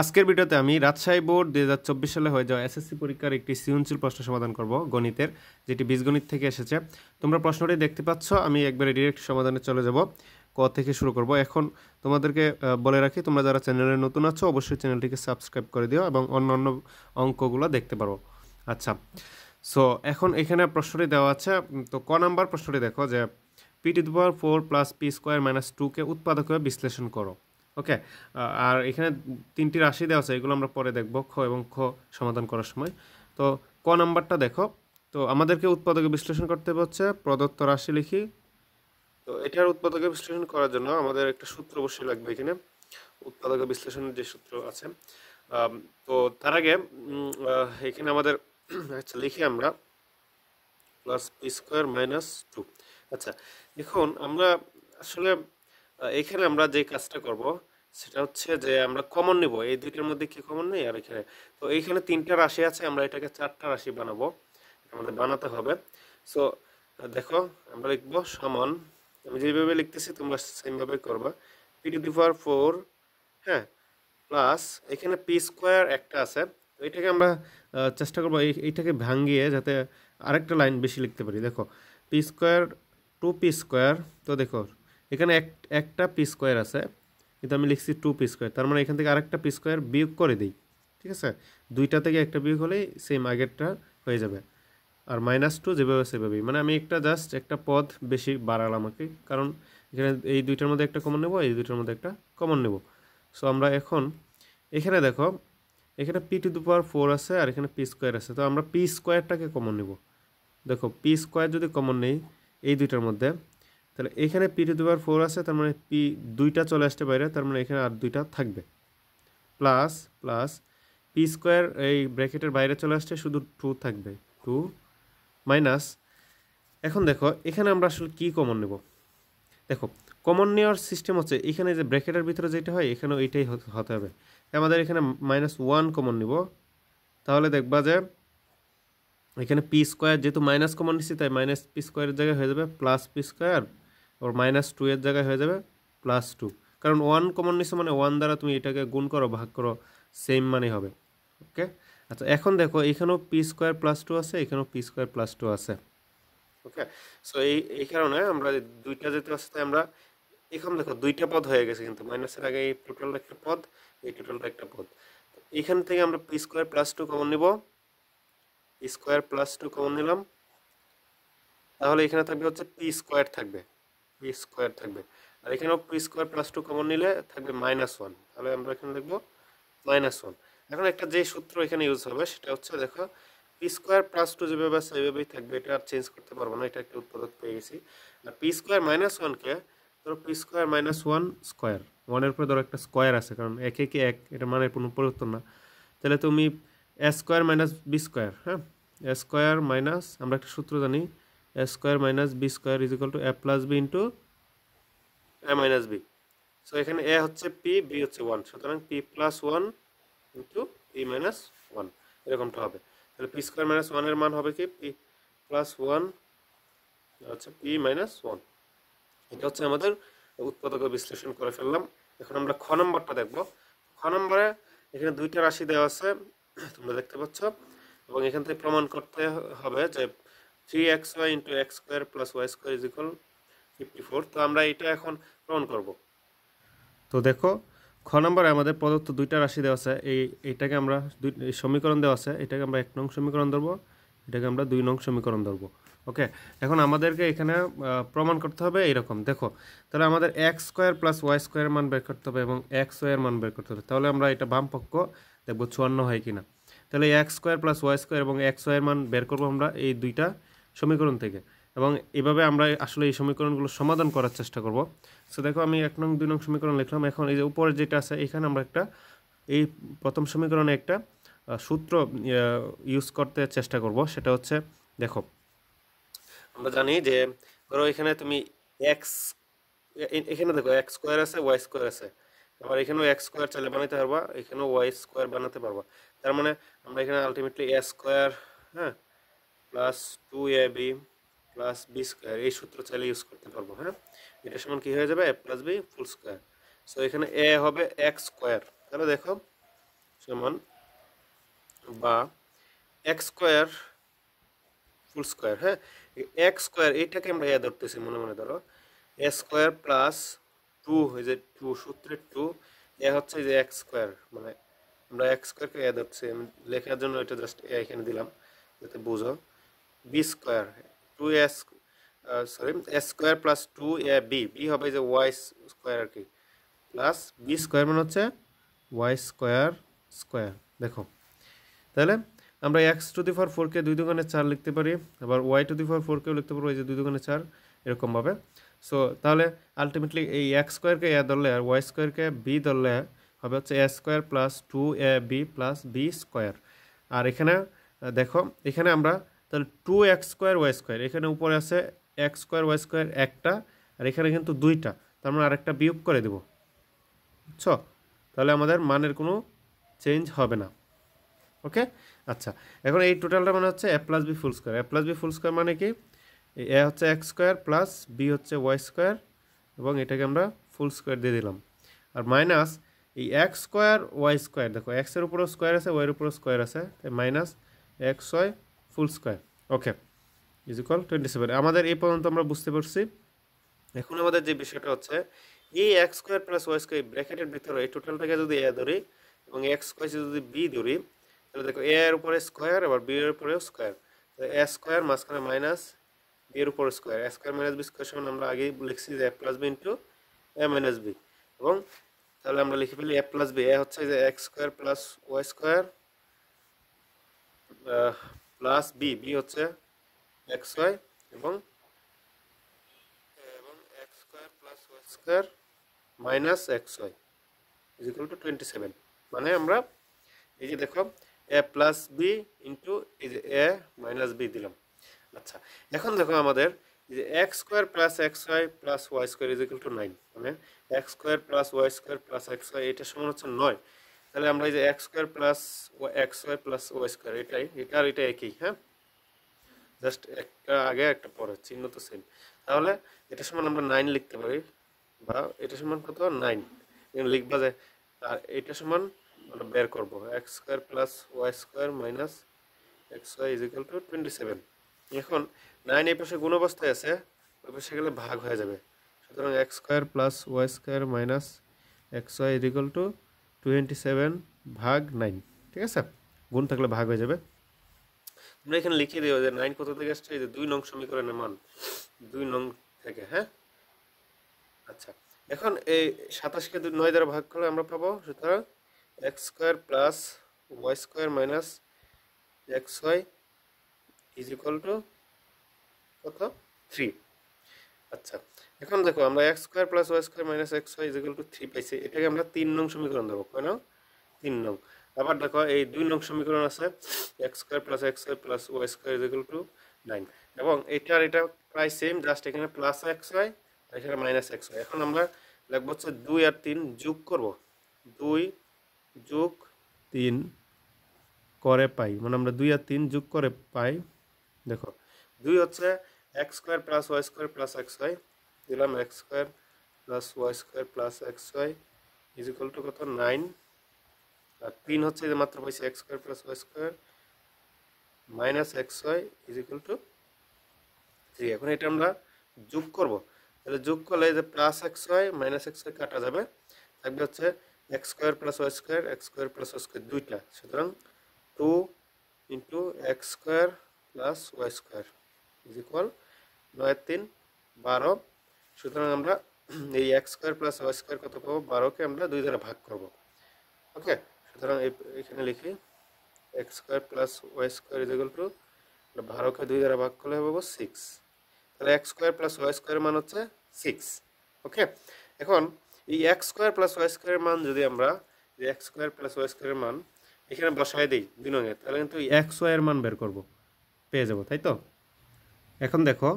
আজকের ভিডিওতে আমি রাজশাহী বোর্ড দুই সালে হয়ে যাওয়া এসএসসি পরীক্ষার একটি সৃজনশীল প্রশ্ন সমাধান করব গণিতের যেটি বীজগণিত থেকে এসেছে তোমরা প্রশ্নটি দেখতে পাচ্ছ আমি একবারে ডিরেক্ট সমাধানে চলে যাব ক থেকে শুরু করব এখন তোমাদেরকে বলে রাখি তোমরা যারা চ্যানেলে নতুন আছো অবশ্যই চ্যানেলটিকে সাবস্ক্রাইব করে দিও এবং অন্য অন্য অঙ্কগুলো দেখতে পারো আচ্ছা সো এখন এখানে প্রশ্নটি দেওয়া আছে তো ক নাম্বার প্রশ্নটি দেখো যে P to the power four plus P square minus টুকে উৎপাদকভাবে বিশ্লেষণ করো ওকে আর এখানে তিনটি রাশি দেওয়া আছে এগুলো আমরা পরে দেখব খ এবং খ সমাধান করার সময় তো ক নাম্বারটা দেখো তো আমাদেরকে উৎপাদকে বিশ্লেষণ করতে হচ্ছে প্রদত্ত রাশি লিখি তো এটার উৎপাদকে বিশ্লেষণ করার জন্য আমাদের একটা সূত্র অবশ্যই লাগবে এখানে উৎপাদক বিশ্লেষণের যে সূত্র আছে তো তার আগে এখানে আমাদের আচ্ছা লিখি আমরা plus P square minus two আচ্ছা দেখুন আমরা আসলে এখানে আমরা যে কাজটা করব সেটা হচ্ছে যে আমরা কমন নিব এই দুইটার মধ্যে কি কমন নেই আর এখানে তো এইখানে তিনটা রাশি আছে আমরা এটাকে চারটা রাশি বানাবো আমাদের বানাতে হবে সো দেখো আমরা লিখবো সমান আমি যেভাবে লিখতেছি তোমরা সেমভাবে করবা P to the power four হ্যাঁ প্লাস এখানে পি স্কোয়ার একটা আছে তো এটাকে আমরা চেষ্টা করবো এইটাকে ভাঙিয়ে যাতে আরেকটা লাইন বেশি লিখতে পারি দেখো P square two P square তো দেখো এখানে এক একটা পি স্কোয়ার আছে কিন্তু আমি লিখছি টু পি স্কোয়ার তার মানে এখান থেকে আরেকটা পি স্কোয়ার বিয়োগ করে দিই ঠিক আছে দুইটা থেকে একটা বিয়োগ হলেই সেম আগেরটা হয়ে যাবে আর মাইনাস টু যেভাবে সেভাবেই মানে আমি একটা জাস্ট একটা পদ বেশি বাড়ালাম আমাকে কারণ এখানে এই দুইটার মধ্যে একটা কমন নেব এই দুইটার মধ্যে একটা কমন নেব সো আমরা এখন এখানে দেখো এখানে P to the power four আছে আর এখানে পি স্কোয়ার আছে তো আমরা পি স্কোয়ারটাকে কমন নেব দেখো পি স্কোয়ার যদি কমন নেই এই দুইটার মধ্যে তাহলে এখানে P to the power four আছে তার মানে পি দুইটা চলে আসতে বাইরে তার মানে এখানে আর দুইটা থাকবে প্লাস প্লাস পি স্কোয়ার এই ব্র্যাকেটের বাইরে চলে আসছে শুধু টু থাকবে টু মাইনাস এখন দেখো এখানে আমরা আসলে কি কমন নেব দেখো কমন নেওয়ার সিস্টেম হচ্ছে এখানে যে ব্র্যাকেটের ভিতরে যেটা হয় এখানে এইটাই হতে হবে আমাদের এখানে মাইনাস ওয়ান কমন নিব তাহলে দেখবা যে এখানে পি স্কোয়ার যেহেতু মাইনাস কমন নিচ্ছি তাই মাইনাস পি স্কোয়ারের জায়গায় হয়ে যাবে প্লাস পি স্কোয়ার ওর মাইনাস টু এর জায়গায় হয়ে যাবে প্লাস টু কারণ ওয়ান কমন নিচ্ছে মানে ওয়ান দ্বারা তুমি এটাকে গুণ করো ভাগ করো সেম মানে হবে ওকে আচ্ছা এখন দেখো এখানেও পি স্কোয়ার প্লাস টু আছে এখানেও পি স্কোয়ার প্লাস টু আছে ওকে সো এই এই কারণে আমরা দুইটা যেতে আসতে আমরা এখন দেখো দুইটা পদ হয়ে গেছে কিন্তু মাইনাসের আগে এই টোটাল একটা পদ এই টোটালটা একটা পদ এখান থেকে আমরা P square plus two common নেব স্কোয়ার প্লাস টু কমন নিলাম তাহলে এখানে থাকবে হচ্ছে পি স্কোয়ার থাকবে পি স্কোয়ার থাকবে আর এখানেও P square plus two common নিলে থাকবে মাইনাস ওয়ান তাহলে আমরা এখানে লিখবো মাইনাস ওয়ান এখন একটা যে সূত্র এখানে ইউজ হবে সেটা হচ্ছে দেখো পি স্কোয়ার প্লাস টু যেভাবে আছে ওইভাবেই থাকবে এটা আর চেঞ্জ করতে পারবো না এটা একটা উৎপাদক পেয়ে গেছি আর পি স্কোয়ার মাইনাস ওয়ানকে ধরো P square minus one square ওয়ানের উপরে ধরো একটা স্কোয়ার আছে কারণ একে এক এটা মানে কোনো পরিবর্তন না তাহলে তুমি A square minus B square হ্যাঁ এ স্কোয়ার মাইনাস আমরা একটা সূত্র জানি a square minus b square is equal to a plus b into a minus b so এখানে a হচ্ছে p b হচ্ছে 1 সুতরাং p plus 1 into p e minus 1 এরকমটা হবে তাহলে p square minus 1 এর মান হবে কি p plus 1 হচ্ছে p minus 1 এটা হচ্ছে আমাদের উৎপাদক বিশ্লেষণ করে ফেললাম এখন আমরা খ নম্বরটা দেখব খ নম্বরে এখানে দুইটা রাশি দেওয়া আছে তোমরা দেখতে পাচ্ছ এবং এখান থেকে প্রমাণ করতে হবে যে three X Y into x square plus Y square is equal fifty four তো আমরা এটা এখন প্রমাণ করব তো দেখো খ নম্বরে আমাদের প্রদত্ত দুইটা রাশি দেওয়া আছে এই এটাকে আমরা দুই সমীকরণ দেওয়া আছে এটাকে আমরা এক নং সমীকরণ ধরবো এটাকে আমরা দুই নং সমীকরণ ধরবো ওকে এখন আমাদেরকে এখানে প্রমাণ করতে হবে এইরকম দেখো তাহলে আমাদের X square plus Y square মান বের করতে হবে এবং এক্স ওয়াইয়ের মান বের করতে হবে তাহলে আমরা এটা বাম পক্ষ দেখবো চুয়ান্ন হয় কিনা তাহলে X square plus Y square এবং এক্স ওয়াইয়ের মান বের করবো আমরা এই দুইটা সমীকরণ থেকে এবং এভাবে আমরা আসলে এই সমীকরণগুলো সমাধান করার চেষ্টা করব সো দেখো আমি এক নং দুই নং সমীকরণ লিখলাম এখন এই যে উপরে যেটা আছে এখানে আমরা একটা এই প্রথম সমীকরণে একটা সূত্র ইউজ করতে চেষ্টা করব সেটা হচ্ছে দেখো আমরা জানি যে ধরো এখানে তুমি এক্স এখানে দেখো এক্স স্কোয়ার আছে ওয়াই স্কোয়ার আছে আবার এখানেও এক্স স্কোয়ার চাইলে বানাতে পারবা এখানেও ওয়াই স্কোয়ার বানাতে পারবা তার মানে আমরা এখানে আলটিমেটলি এ স্কোয়ার হ্যাঁ plus two A B plus B square এই সূত্র চাইলে ইউজ করতে পারবো হ্যাঁ এটা সমান কি হয়ে যাবে A plus B full square so এখানে এ হবে এক স্কোয়ার তাহলে দেখো সমান বা এক স্কোয়ার ফুল স্কোয়ার হ্যাঁ এক স্কোয়ার এইটাকে আমরা এ ধরতেছি মনে মনে ধরো এ স্কোয়ার প্লাস টু হয়ে যে টু সূত্রের টু এ হচ্ছে যে এক স্কোয়ার মানে আমরা এক স্কোয়ারকে এ ধরছি লেখার জন্য এটা জাস্ট এ এখানে দিলাম যাতে বোঝো B square two S sorry S square plus two A B B হবে যে ওয়াই স্কোয়ার আর কি প্লাস বি স্কোয়ার মানে হচ্ছে ওয়াই স্কোয়ার স্কোয়ার দেখো তাহলে আমরা এক্স টু দি ফর ফোরকে দুই দোকানে চার লিখতে পারি আবার ওয়াই টু দি ফর ফোরকেও লিখতে পারবো এই যে দুই দোকানে চার এরকমভাবে সো তাহলে আলটিমেটলি এই এক্স স্কোয়ারকে এ ধরলে আর ওয়াই স্কোয়ারকে বি ধরলে হবে হচ্ছে A square plus two A B plus B square আর এখানে দেখো এখানে আমরা তাহলে two X square Y square এখানে উপরে আছে এক্স স্কোয়ার ওয়াই স্কোয়ার একটা আর এখানে কিন্তু দুইটা তার মানে আরেকটা বিয়োগ করে দেব বুঝছ তাহলে আমাদের মানের কোনো চেঞ্জ হবে না ওকে আচ্ছা এখন এই টোটালটা মানে হচ্ছে A plus B full square A plus B full square মানে কি এ হচ্ছে এক্স স্কোয়ার প্লাস বি হচ্ছে ওয়াই স্কোয়ার এবং এটাকে আমরা ফুল স্কোয়ার দিয়ে দিলাম আর মাইনাস এই এক্স স্কোয়ার ওয়াই স্কোয়ার দেখো এক্সের উপরেও স্কোয়ার আছে ওয়াইয়ের উপরেও স্কোয়ার আছে তাই minus x Y full square okay is equal twenty seven আমাদের এই পর্যন্ত আমরা বুঝতে পারছি এখন আমাদের যে বিষয়টা হচ্ছে এই x square plus Y square ব্র্যাকেটের ভিতরে এই টোটালটাকে যদি এ ধরি এবং এক্স স্কোয়ার যদি বি ধরি তাহলে দেখো এ এর উপরে স্কোয়ার আবার বি এর উপরেও স্কোয়ার এ স্কোয়ার মাঝখানে মাইনাস বি এর উপরে square A square minus B square সমান আমরা আগেই লিখছি যে A plus B into A minus B এবং তাহলে আমরা লিখে ফেলি এ প্লাস বি এ হচ্ছে যে X square plus Y square plus B B হচ্ছে এক্স ওয়াই এবং minus x Y is equal to twenty seven মানে আমরা এই যে দেখো এ প্লাস বি ইন্টু এই যে এ মাইনাস বি দিলাম আচ্ছা এখন দেখো আমাদের যে X square plus x Y plus Y square is equal to nine মানে X square plus Y square plus x Y এটা সমান হচ্ছে নয় তাহলে আমরা এই যে এক্স স্কোয়ার প্লাস ও এক্স ওয়াই প্লাস ও স্কোয়ার এটাই এটা আর এটা একই হ্যাঁ জাস্ট একটা আগে একটা পরে চিহ্ন তো সেম তাহলে এটা সমান আমরা নাইন লিখতে পারি বা এটা সমান কত নাইন লিখবা যায় আর এটা সমান আমরা বের করবো X square plus Y square minus x Y is equal to twenty seven এখন নাইন এই পাশে গুণ অবস্থায় আছে ওই পাশে গেলে ভাগ হয়ে যাবে সুতরাং X square plus Y square minus x Y is equal to twenty seven ভাগ নাইন ঠিক আছে গুণ থাকলে ভাগ হয়ে যাবে তোমরা এখানে লিখিয়ে দেবো যে নাইন কোথা থেকে আসছে যে দুই নং সমীকরণের মান দুই নং থেকে হ্যাঁ আচ্ছা এখন এই সাতাশকে নয় দ্বারা ভাগ করলে আমরা পাবো সুতরাং X square plus Y square minus x Y is equal to কত থ্রি আচ্ছা এখন দেখো আমরা X square plus Y square minus x Y is equal to three পাইছি এটাকে আমরা তিন নং সমীকরণ দেবো কেন তিন নং আবার দেখো এই দুই নং সমীকরণ আছে X square plus x Y plus Y square is equal to nine এবং এটার এটা প্রায় সেম জাস্ট এখানে প্লাস এক্স ওয়াই আর এখানে মাইনাস এক্স ওয়াই এখন আমরা লাগবো হচ্ছে দুই আর তিন যোগ করব দুই যোগ তিন করে পাই মানে আমরা দুই আর তিন যোগ করে পাই দেখো দুই হচ্ছে x square plus Y square plus x y দিলাম x square plus Y square plus x Y is equal to কত নাইন আর তিন হচ্ছে যে মাত্র পাইছি x square plus Y square minus x Y is equal to three এখন এটা আমরা যোগ করবো তাহলে যোগ করলে যে plus x y minus x y কাটা যাবে থাকবে হচ্ছে x square plus Y square x square plus Y square দুইটা সুতরাং two into x square plus Y square is equal নয় তিন বারো সুতরাং আমরা এই x square plus Y square কত পাবো বারোকে আমরা দুই দ্বারা ভাগ করব ওকে সুতরাং এখানে লিখি x square plus Y square is equal to বারোকে দুই দ্বারা ভাগ করলে পাবো সিক্স তাহলে এক্স স্কোয়ার প্লাস ওয়াই স্কোয়ারের মান হচ্ছে সিক্স ওকে এখন এই এক্স স্কোয়ার প্লাস ওয়াই স্কোয়ারের মান যদি আমরা এক্স স্কোয়ার প্লাস ওয়াই স্কোয়ারের মান এখানে বসায় দিই দুই নঙ্গে তাহলে কিন্তু এক্স ওয়াইয়ের মান বের করব পেয়ে যাব তাই তো এখন দেখো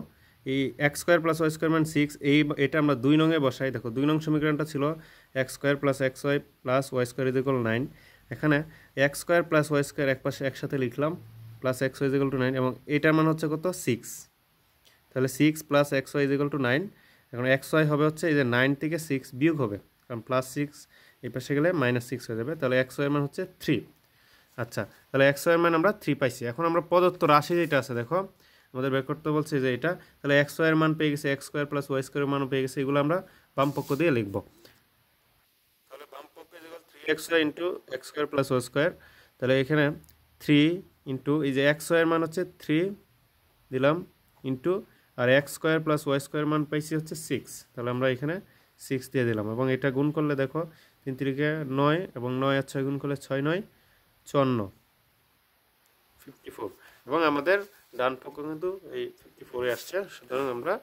এই x square plus Y square মান সিক্স এই এটা আমরা দুই নংয়ে বসাই দেখো দুই নং সমীকরণটা ছিল x square plus x Y plus Y square is equal nine এখানে x square plus Y square এক পাশে একসাথে লিখলাম plus x y is equal to nine এবং এটার মান হচ্ছে কত সিক্স তাহলে six plus x y is equal to nine এখন এক্স ওয়াই হবে হচ্ছে এই যে নাইন থেকে সিক্স বিয়োগ হবে কারণ প্লাস সিক্স এই পাশে গেলে মাইনাস সিক্স হয়ে যাবে তাহলে এক্স ওয়াই মান হচ্ছে থ্রি আচ্ছা তাহলে এক্স ওয়াই মান আমরা থ্রি পাইছি এখন আমরা প্রদত্ত রাশি যেটা আছে দেখো আমাদের বের করতে বলছে যে এটা তাহলে এক্স স্কোয়ার মান পেয়ে গেছে x square plus Y square মানও পেয়ে গেছে এগুলো আমরা বাম পক্ষ দিয়ে লিখব তাহলে বাম পক্ষে three x square into x square plus Y square তাহলে এখানে থ্রি ইন্টু এই যে এক্স স্কোয়ার মান হচ্ছে থ্রি দিলাম ইন্টু আর x square plus Y square মান পাইছি হচ্ছে সিক্স তাহলে আমরা এখানে সিক্স দিয়ে দিলাম এবং এটা গুণ করলে দেখো তিন তিরিকে নয় এবং নয় আর ছয় গুণ করলে ছয় নয় চুয়ান্ন ফিফটি ফোর এবং আমাদের ডান পক্ষ কিন্তু এই ফিফটি ফোরে আসছে সুতরাং আমরা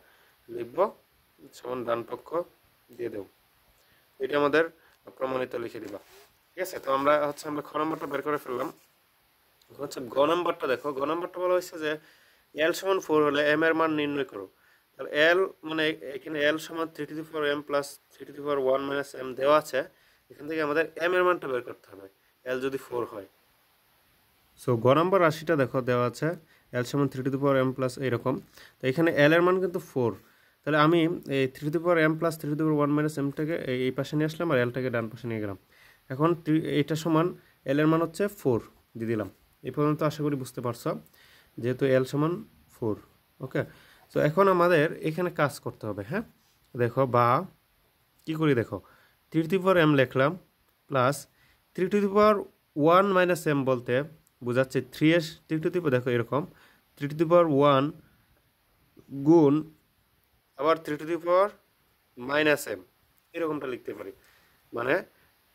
লিখব সমান ডান পক্ষ দিয়ে দেব এটা আমাদের প্রমাণিত লিখে দিবা ঠিক আছে তো আমরা হচ্ছে আমরা খ নম্বরটা বের করে ফেললাম হচ্ছে গ নম্বরটা দেখো গ নম্বরটা বলা হয়েছে যে এল সমান ফোর হলে এম এর মান নির্ণয় করো তাহলে এল মানে এখানে এল সমান three to the four m plus three to the four one minus m দেওয়া আছে এখান থেকে আমাদের এম এর মানটা বের করতে হবে এল যদি ফোর হয় সো গ নম্বর রাশিটা দেখো দেওয়া আছে এল সমান three to the power m plus এইরকম তো এখানে এল এর মান কিন্তু ফোর তাহলে আমি এই three to the power m plus three to the power one minus এমটাকে এই পাশে নিয়ে আসলাম আর এলটাকে ডান পাশে নিয়ে গেলাম এখন এটা সমান এল এর মান হচ্ছে ফোর দিয়ে দিলাম এই পর্যন্ত আশা করি বুঝতে পারছো যেহেতু এল সমান ফোর ওকে তো এখন আমাদের এখানে কাজ করতে হবে হ্যাঁ দেখো বা কি করি দেখো three to the power m লিখলাম plus three to the power one minus m বলতে বোঝাচ্ছে থ্রি এস থ্রি টু দি দেখো এরকম three to the power one গুণ আবার three to the power minus m এরকমটা লিখতে পারি মানে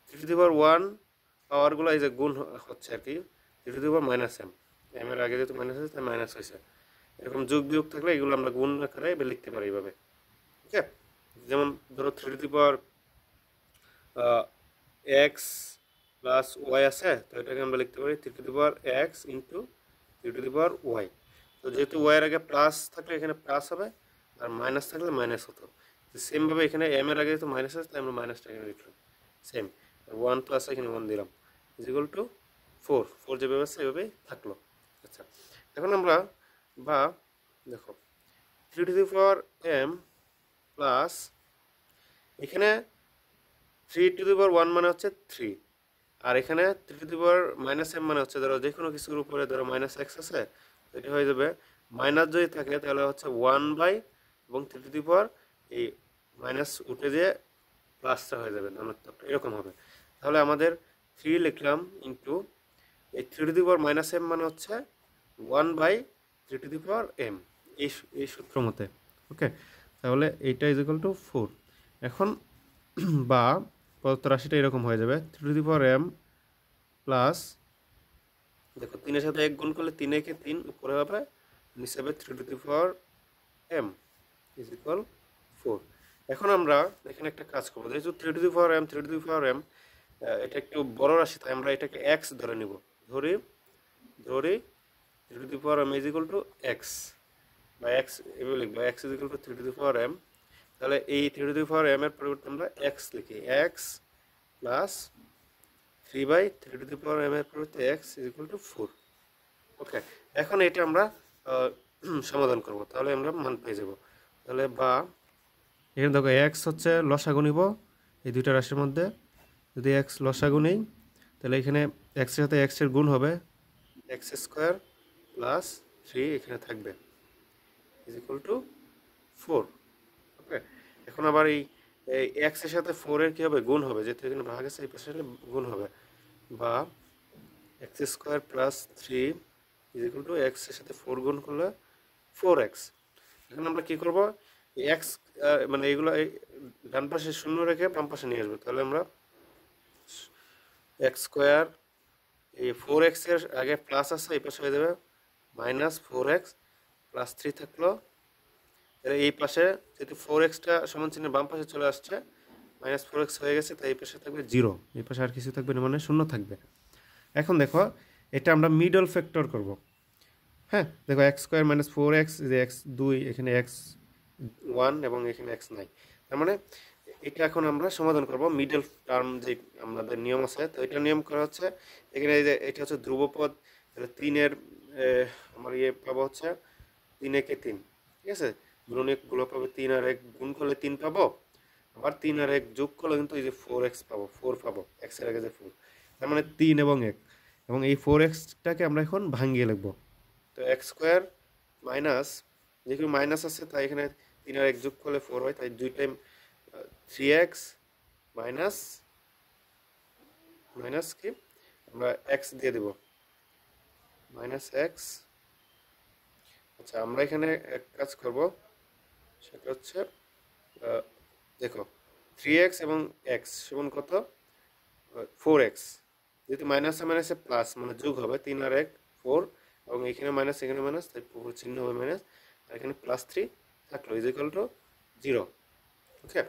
three to the power one পাওয়ারগুলো এই যে গুণ হচ্ছে আর কি three to the power minus m m এর আগে যেহেতু মাইনাস হয়েছে তাই মাইনাস হয়েছে এরকম যোগ বিয়োগ থাকলে এগুলো আমরা গুণ আকারে লিখতে পারি এইভাবে ঠিক আছে যেমন ধরো three to the power x plus y আছে তো এটাকে আমরা লিখতে পারি three to the power x into three to the power y তো যেহেতু ওয়াইয়ের আগে প্লাস থাকলে এখানে প্লাস হবে আর মাইনাস থাকলে মাইনাস হতো সেমভাবে এখানে এম এর আগে যেহেতু মাইনাস আছে তাই আমরা মাইনাসটা এখানে লিখলাম সেম ওয়ান প্লাস এখানে ওয়ান দিলাম is equal to four four যেভাবে আছে সেভাবেই থাকলো আচ্ছা এখন আমরা বা দেখো three to the power m plus এখানে three to the power one মানে হচ্ছে থ্রি আর এখানে three to the power minus m মানে হচ্ছে ধরো যে কোনো কিছুর উপরে ধরো মাইনাস এক্স আছে এটা হয়ে যাবে মাইনাস যদি থাকে তাহলে হচ্ছে ওয়ান বাই এবং থ্রি টু দি এই মাইনাস উঠে যেয়ে প্লাসটা হয়ে যাবে ধনাত্মকটা এরকম হবে তাহলে আমাদের থ্রি লিখলাম ইন্টু এই three to the power minus m মানে হচ্ছে one by three to the power m এই এই সূত্র মতে ওকে তাহলে এইটা ইজ টু ফোর এখন বা পদত্ব রাশিটা এরকম হয়ে যাবে three to the power m plus দেখো তিনের সাথে এক গুণ করলে তিন তিন উপরে হবে নিচে three to three four m is equal four এখন আমরা এখানে একটা কাজ করবো যেহেতু three to the four m three to four m এটা একটু বড় রাশি তাই আমরা এটাকে এক্স ধরে নিব ধরি ধরি three to four m is equal to x বা এক্স এভাবে লিখবো x is equal to three to the four m তাহলে এই থ্রি টু ফোর এম এর পরিবর্তে আমরা এক্স লিখি x plus three by three to the power m এর পরিবর্তে x is equal to four okay এখন এটা আমরা সমাধান করব তাহলে আমরা মান পেয়ে যাব তাহলে বা এখানে দেখো এক্স হচ্ছে লসাগু নিব এই দুইটা রাশির মধ্যে যদি এক্স লসাগু নেই তাহলে এখানে এক্সের সাথে এক্সের গুণ হবে এক্স স্কোয়ার প্লাস থ্রি এখানে থাকবে is equal to four okay এখন আবার এই এক্সের সাথে ফোরের কী হবে গুণ হবে যেহেতু এখানে ভাগ আছে এই পাশে গুণ হবে বা x square plus three is equal to এক্সের সাথে ফোর গুণ করলে ফোর এক্স এখানে আমরা কী করবো এক্স মানে এইগুলো এই ডান পাশে শূন্য রেখে বাম পাশে নিয়ে আসবো তাহলে আমরা এক্স স্কোয়ার এই ফোর এক্সের আগে প্লাস আছে এই পাশে হয়ে যাবে minus four x plus three থাকলো এই পাশে যেহেতু ফোর এক্সটা সমান চিহ্নে বাম পাশে চলে আসছে মাইনাস ফোর এক্স হয়ে গেছে তাই এই পাশে থাকবে জিরো এই পাশে আর কিছু থাকবে না মানে শূন্য থাকবে এখন দেখো এটা আমরা মিডল ফ্যাক্টর করব হ্যাঁ দেখো x square minus four x যে এক্স দুই এখানে এক্স ওয়ান এবং এখানে এক্স নাই তার মানে এটা এখন আমরা সমাধান করব মিডল টার্ম যে আমাদের নিয়ম আছে তো এটা নিয়ম করা হচ্ছে এখানে এই যে এটা হচ্ছে ধ্রুবপদ তিনের আমার ইয়ে পাবো হচ্ছে তিন একে তিন ঠিক আছে গুণনীয়কগুলো পাবো তিন আর এক গুণ করলে তিন পাবো আবার তিন আর এক যোগ করলে কিন্তু এই যে ফোর এক্স পাবো ফোর পাবো এক্সের আগে যে ফোর তার মানে তিন এবং এক এবং এই ফোর এক্সটাকে আমরা এখন ভাঙিয়ে লিখবো তো এক্স স্কোয়ার মাইনাস যেগুলো মাইনাস আছে তাই এখানে তিন আর এক যোগ করলে ফোর হয় তাই দুই time three x minus minus কি আমরা এক্স দিয়ে দেব মাইনাস এক্স আচ্ছা আমরা এখানে এক কাজ করব সেটা হচ্ছে দেখো থ্রি এক্স এবং এক্স সমান কত ফোর এক্স যেহেতু মাইনাসে মাইনাসে প্লাস মানে যোগ হবে তিন আর এক ফোর এবং এখানে মাইনাস এখানে মাইনাস তাই ফোর চিহ্ন হবে মাইনাস আর এখানে প্লাস থ্রি থাকলো is equal to zero okay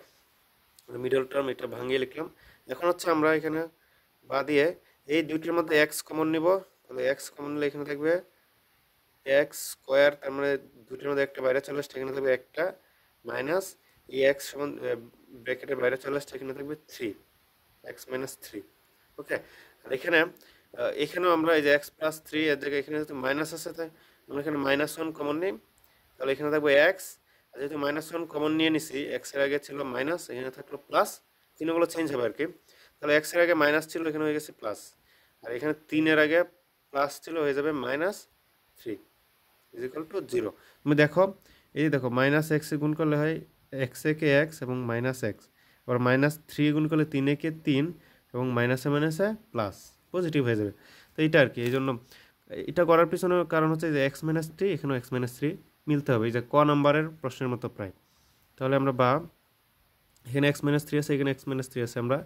middle term এটা ভাঙিয়ে লিখলাম এখন হচ্ছে আমরা এখানে বা দিয়ে এই দুইটির মধ্যে এক্স কমন নিব তাহলে এক্স কমন নিলে এখানে থাকবে এক্স স্কোয়ার তার মানে দুটির মধ্যে একটা বাইরে চলে আসছে এখানে থাকবে একটা মাইনাস এক্স সমান ব্র্যাকেটের বাইরে চলে আসছে এখানে থাকবে three x minus three okay আর এখানে এখানেও আমরা এই যে এক্স প্লাস থ্রি এর জায়গায় এখানে যেহেতু মাইনাস আছে তাই আমরা এখানে মাইনাস ওয়ান কমন নিই তাহলে এখানে থাকবে এক্স আর যেহেতু মাইনাস ওয়ান কমন নিয়ে নিছি এক্সের আগে ছিল মাইনাস এখানে থাকলো প্লাস চিহ্নগুলো চেঞ্জ হবে আর কি তাহলে এক্সের আগে মাইনাস ছিল এখানে হয়ে গেছে প্লাস আর এখানে তিনের আগে প্লাস ছিল হয়ে যাবে minus three is to zero তুমি দেখো এই দেখো মাইনাস এক্সে গুণ করলে হয় এক্স একে এক্স এবং মাইনাস এক্স আবার মাইনাস থ্রি গুণ করলে তিন একে তিন এবং মাইনাসে মাইনাসে প্লাস পজিটিভ হয়ে যাবে তো এইটা আর কি এই জন্য এটা করার পিছনে কারণ হচ্ছে যে এক্স মাইনাস থ্রি এখানেও এক্স মাইনাস থ্রি মিলতে হবে এই যে ক নাম্বারের প্রশ্নের মতো প্রায় তাহলে আমরা বা এখানে এক্স মাইনাস থ্রি আছে এখানে এক্স মাইনাস থ্রি আছে আমরা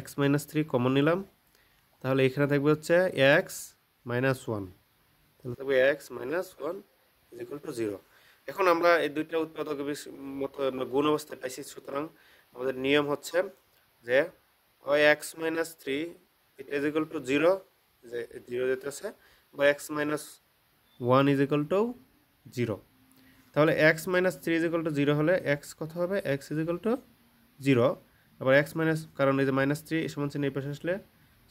এক্স মাইনাস থ্রি কমন নিলাম তাহলে এখানে থাকবে হচ্ছে এক্স মাইনাস ওয়ান তাহলে থাকবে x minus one equal to zero এখন আমরা এই দুইটা উৎপাদক মতো গুণ অবস্থায় পাইছি সুতরাং আমাদের নিয়ম হচ্ছে যে হয় এক্স মাইনাস থ্রি এটা ইজ ইকুয়াল টু জিরো যে জিরো যেতেছে বা x minus one is to zero তাহলে x minus three is to zero হলে এক্স কত হবে এক্স ইজ টু জিরো আবার এক্স মাইনাস কারণ এই যে মাইনাস থ্রি সমান চিহ্ন এই পাশে আসলে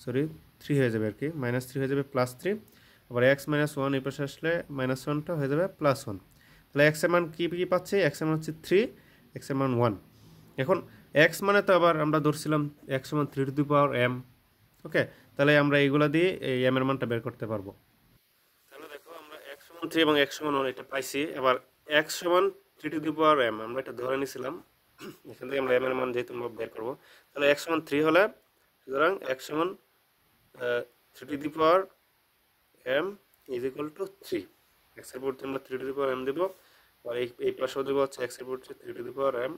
সরি থ্রি হয়ে যাবে আর কি মাইনাস থ্রি হয়ে যাবে প্লাস থ্রি আবার এক্স মাইনাস ওয়ান এই পাশে আসলে মাইনাস ওয়ানটা হয়ে যাবে প্লাস ওয়ান তাহলে এক্স এর মান কী কী পাচ্ছি এর মান হচ্ছে থ্রি এর মান ওয়ান এখন এক্স মানে তো আবার আমরা ধরছিলাম এক্স মান three to the power m okay তাহলে আমরা এইগুলো দিয়ে এই এম এর মানটা বের করতে পারবো তাহলে দেখো আমরা এক্স সমান থ্রি এবং এক্স সমান ওয়ান এটা পাইছি এবার এক্স মান three to the power m আমরা এটা ধরে নিয়েছিলাম এখান থেকে আমরা এম এর মান যেহেতু আমরা বের করবো তাহলে এক্স সমান থ্রি হলে সুতরাং এক্স সমান three to the power m is equal to three x এক্সের পড়তে আমরা three to the power m দেবো আর এই এই পাশেও দেবো হচ্ছে এক্সের পড়ছে three to the power m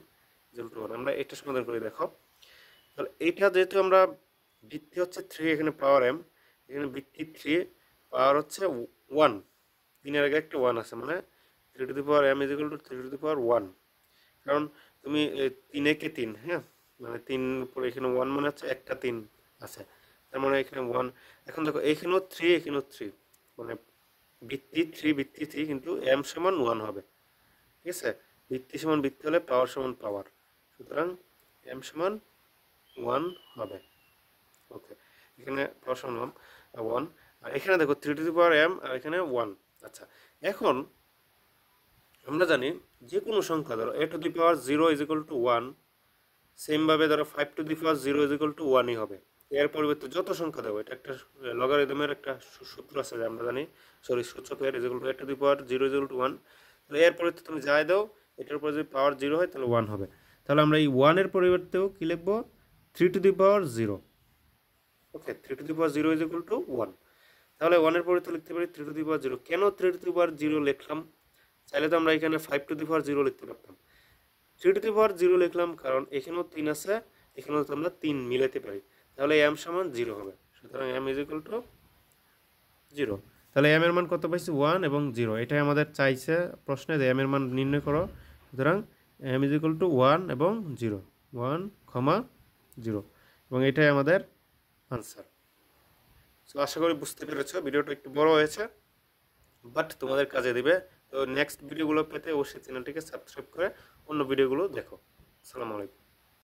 equal to one আমরা এটা সমাধান করে দেখো তাহলে এইটা যেহেতু আমরা ভিত্তি হচ্ছে থ্রি এখানে পাওয়ার এম এখানে ভিত্তি থ্রি পাওয়ার হচ্ছে ওয়ান তিনের আগে একটা ওয়ান আছে মানে three to the power m is equal to three to the power one কারণ তুমি তিন একে তিন হ্যাঁ মানে তিন পরে এখানে ওয়ান মানে হচ্ছে একটা তিন আছে তার মানে এখানে ওয়ান এখন দেখো এখানেও থ্রি এখানেও থ্রি মানে ভিত্তি থ্রি ভিত্তি থ্রি কিন্তু এম সমান ওয়ান হবে ঠিক আছে ভিত্তি সমান ভিত্তি হলে পাওয়ার সমান পাওয়ার সুতরাং এম সমান ওয়ান হবে ওকে এখানে পাওয়ার সমান ওয়ান ওয়ান আর এখানে দেখো three to the power m আর এখানে ওয়ান আচ্ছা এখন আমরা জানি যে কোনো সংখ্যা ধরো a to the power zero is equal to one সেমভাবে ধরো five to the power zero is equal to ওয়ানই হবে এর পরিবর্তে যত সংখ্যা দেবো এটা একটা লগারিদমের একটা সূত্র আছে যে আমরা জানি সরি সূচকের রেজাল্ট এটা the power zero result one তাহলে এর পরিবর্তে তুমি যাই দাও এটার উপরে যদি পাওয়ার জিরো হয় তাহলে ওয়ান হবে তাহলে আমরা এই ওয়ানের পরিবর্তেও কী লিখবো three to the power zero okay three to the power zero is equal to one তাহলে ওয়ানের পরিবর্তে লিখতে পারি three to the power zero কেন three to the power zero লিখলাম চাইলে তো আমরা এখানে five to the power zero লিখতে পারতাম three to the power zero লিখলাম কারণ এখানেও তিন আছে এখানেও তো আমরা তিন মিলাতে পারি তাহলে এম সমান জিরো হবে সুতরাং m is equal to zero তাহলে এম এর মান কত পাইছি ওয়ান এবং জিরো এটাই আমাদের চাইছে প্রশ্নে যে এম এর মান নির্ণয় করো সুতরাং m is equal to one এবং জিরো ওয়ান ক্ষমা জিরো এবং এটাই আমাদের আনসার সো আশা করি বুঝতে পেরেছ ভিডিওটা একটু বড় হয়েছে বাট তোমাদের কাজে দিবে তো নেক্সট ভিডিওগুলো পেতে অবশ্যই চ্যানেলটিকে সাবস্ক্রাইব করে অন্য ভিডিওগুলো দেখো আসসালামু আলাইকুম